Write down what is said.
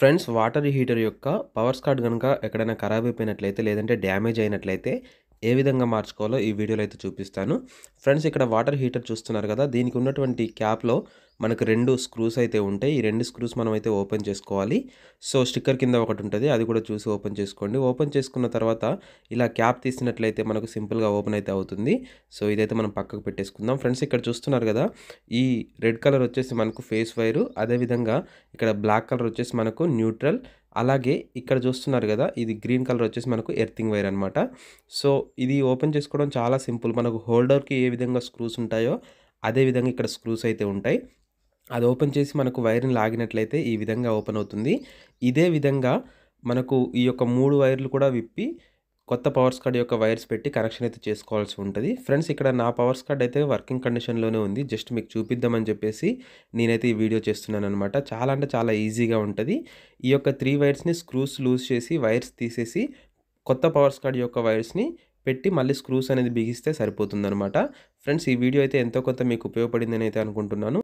friends water heater యొక్క power స్కాట్ కనుక ఎక్కడైనా ఖరాబ్ అయిపోయినట్లయితే లేదంటే డ్యామేజ్ అయినట్లయితే ఏ విధంగా మార్చుకోవాలో ఈ వీడియోలో అయితే చూపిస్తాను ఫ్రెండ్స్ ఇక్కడ వాటర్ హీటర్ చూస్తున్నారు కదా దీనికి ఉన్నటువంటి క్యాప్లో మనకు రెండు స్క్రూస్ అయితే ఉంటాయి ఈ రెండు స్క్రూస్ మనం అయితే ఓపెన్ చేసుకోవాలి సో స్టిక్కర్ కింద ఒకటి ఉంటుంది అది కూడా చూసి ఓపెన్ చేసుకోండి ఓపెన్ చేసుకున్న తర్వాత ఇలా క్యాప్ తీసినట్లయితే మనకు సింపుల్గా ఓపెన్ అయితే అవుతుంది సో ఇదైతే మనం పక్కకు పెట్టేసుకుందాం ఫ్రెండ్స్ ఇక్కడ చూస్తున్నారు కదా ఈ రెడ్ కలర్ వచ్చేసి మనకు ఫేస్ వైరు అదేవిధంగా ఇక్కడ బ్లాక్ కలర్ వచ్చేసి మనకు న్యూట్రల్ అలాగే ఇక్కడ చూస్తున్నారు కదా ఇది గ్రీన్ కలర్ వచ్చేసి మనకు ఎర్తింగ్ వైర్ అనమాట సో ఇది ఓపెన్ చేసుకోవడం చాలా సింపుల్ మనకు హోల్డర్కి ఏ విధంగా స్క్రూస్ ఉంటాయో అదేవిధంగా ఇక్కడ స్క్రూస్ అయితే ఉంటాయి అది ఓపెన్ చేసి మనకు వైర్ని లాగినట్లయితే ఈ విధంగా ఓపెన్ అవుతుంది ఇదే విధంగా మనకు ఈ యొక్క మూడు వైర్లు కూడా విప్పి కొత్త పవర్స్ కార్డ్ యొక్క వైర్స్ పెట్టి కనెక్షన్ అయితే చేసుకోవాల్సి ఉంటుంది ఫ్రెండ్స్ ఇక్కడ నా పవర్స్ కార్డ్ అయితే వర్కింగ్ కండిషన్లోనే ఉంది జస్ట్ మీకు చూపిద్దామని చెప్పేసి నేనైతే ఈ వీడియో చేస్తున్నాను అనమాట చాలా అంటే చాలా ఈజీగా ఉంటుంది ఈ యొక్క త్రీ వైర్స్ని స్క్రూస్ లూజ్ చేసి వైర్స్ తీసేసి కొత్త పవర్స్ కార్డ్ యొక్క వైర్స్ని పెట్టి మళ్ళీ స్క్రూస్ అనేది బిగిస్తే సరిపోతుందనమాట ఫ్రెండ్స్ ఈ వీడియో అయితే ఎంతో కొత్త మీకు ఉపయోగపడిందని అయితే అనుకుంటున్నాను